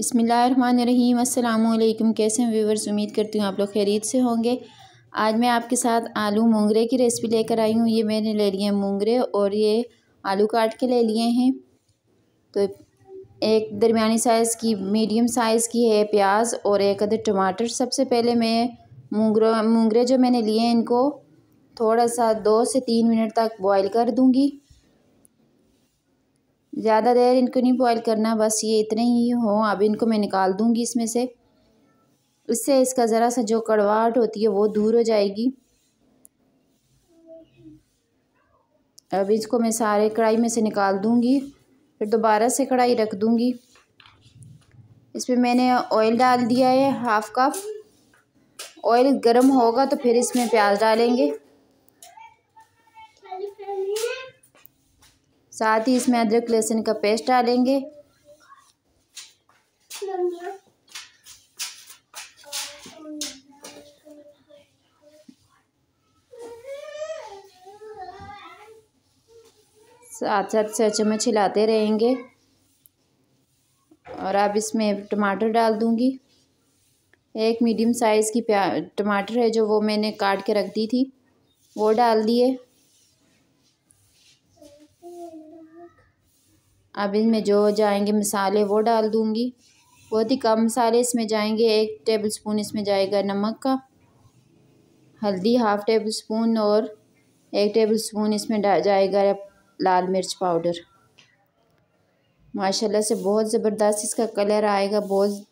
बसमीम अल्लाम कैसे हैं व्यूवर्स उम्मीद करती हूँ आप लोग खैरियत से होंगे आज मैं आपके साथ आलू मूंगरे की रेसिपी लेकर आई हूँ ये मैंने ले लिए हैं मूंगरे और ये आलू काट के ले लिए हैं तो एक दरमियानी साइज़ की मीडियम साइज़ की है प्याज और एक अदर टमाटर सबसे पहले मैं मूंगरा मूंगरे जो मैंने लिए हैं इनको थोड़ा सा दो से तीन मिनट तक बॉयल कर दूँगी ज़्यादा देर इनको नहीं बॉईल करना बस ये इतने ही हों अब इनको मैं निकाल दूँगी इसमें से इससे इसका ज़रा सा जो कड़वाहट होती है वो दूर हो जाएगी अब इसको मैं सारे कढ़ाई में से निकाल दूँगी फिर दोबारा से कढ़ाई रख दूँगी इसमें मैंने ऑयल डाल दिया है हाफ़ कप ऑयल गर्म होगा तो फिर इसमें प्याज डालेंगे साथ ही इसमें अदरक लहसुन का पेस्ट डालेंगे साथ साथ से चम्मच हिलाते रहेंगे और अब इसमें टमाटर डाल दूंगी एक मीडियम साइज़ की प्या टमाटर है जो वो मैंने काट के रख दी थी वो डाल दिए अब इसमें जो जाएंगे मसाले वो डाल दूँगी बहुत ही कम मसाले इसमें जाएंगे एक टेबल स्पून इसमें जाएगा नमक का हल्दी हाफ़ टेबल स्पून और एक टेबल स्पून इसमें जाएगा लाल मिर्च पाउडर माशाल्लाह से बहुत ज़बरदस्त इसका कलर आएगा बहुत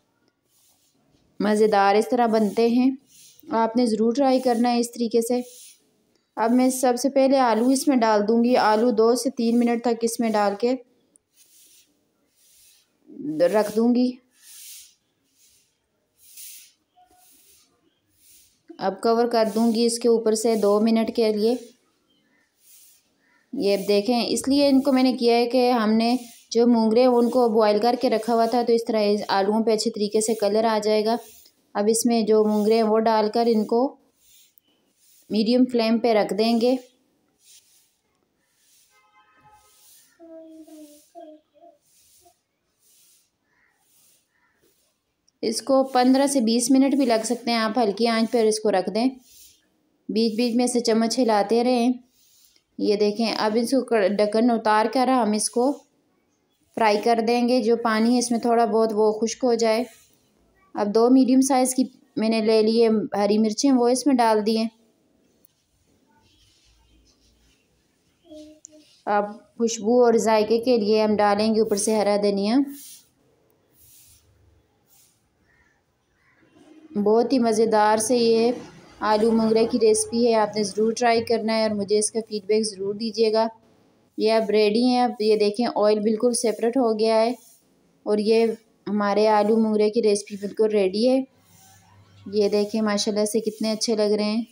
मज़ेदार इस तरह बनते हैं आपने ज़रूर ट्राई करना है इस तरीके से अब मैं सबसे पहले आलू इसमें डाल दूँगी आलू दो से तीन मिनट तक इसमें डाल के रख दूँगी अब कवर कर दूँगी इसके ऊपर से दो मिनट के लिए ये देखें इसलिए इनको मैंने किया है कि हमने जो मूंगरे उनको बॉयल करके रखा हुआ था तो इस तरह आलूओं पे अच्छे तरीके से कलर आ जाएगा अब इसमें जो मूंगरे हैं वो डालकर इनको मीडियम फ्लेम पे रख देंगे इसको पंद्रह से बीस मिनट भी लग सकते हैं आप हल्की आंच पर इसको रख दें बीच बीच में से चम्मच हिलाते रहें ये देखें अब इसको ढक्कन उतार कर हम इसको फ्राई कर देंगे जो पानी है इसमें थोड़ा बहुत वो खुश्क हो जाए अब दो मीडियम साइज़ की मैंने ले लिए हरी मिर्चें वो इसमें डाल दिए अब खुशबू और जायके के लिए हम डालेंगे ऊपर से हरा धनिया बहुत ही मज़ेदार से ये आलू मंगरे की रेसिपी है आपने ज़रूर ट्राई करना है और मुझे इसका फ़ीडबैक ज़रूर दीजिएगा ये अब रेडी हैं अब ये देखें ऑयल बिल्कुल सेपरेट हो गया है और ये हमारे आलू मंगरे की रेसिपी बिल्कुल रेडी है ये देखें माशाल्लाह से कितने अच्छे लग रहे हैं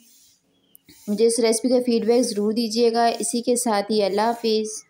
मुझे इस रेसिपी का फ़ीडबैक ज़रूर दीजिएगा इसी के साथ ही अल्लाह हाफिज़